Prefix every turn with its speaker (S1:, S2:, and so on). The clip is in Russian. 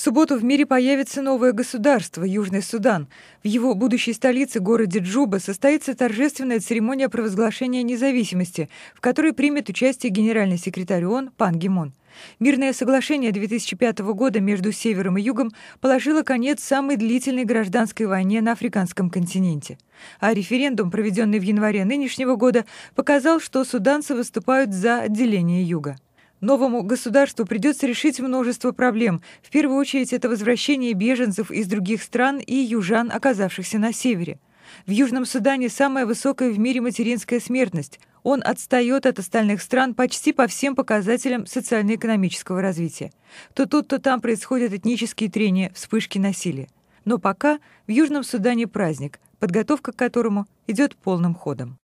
S1: субботу в мире появится новое государство – Южный Судан. В его будущей столице, городе Джуба, состоится торжественная церемония провозглашения независимости, в которой примет участие генеральный секретарь ООН Пан Гимон. Мирное соглашение 2005 года между Севером и Югом положило конец самой длительной гражданской войне на африканском континенте. А референдум, проведенный в январе нынешнего года, показал, что суданцы выступают за отделение Юга. Новому государству придется решить множество проблем. В первую очередь это возвращение беженцев из других стран и южан, оказавшихся на севере. В Южном Судане самая высокая в мире материнская смертность. Он отстает от остальных стран почти по всем показателям социально-экономического развития. То тут, то там происходят этнические трения, вспышки насилия. Но пока в Южном Судане праздник, подготовка к которому идет полным ходом.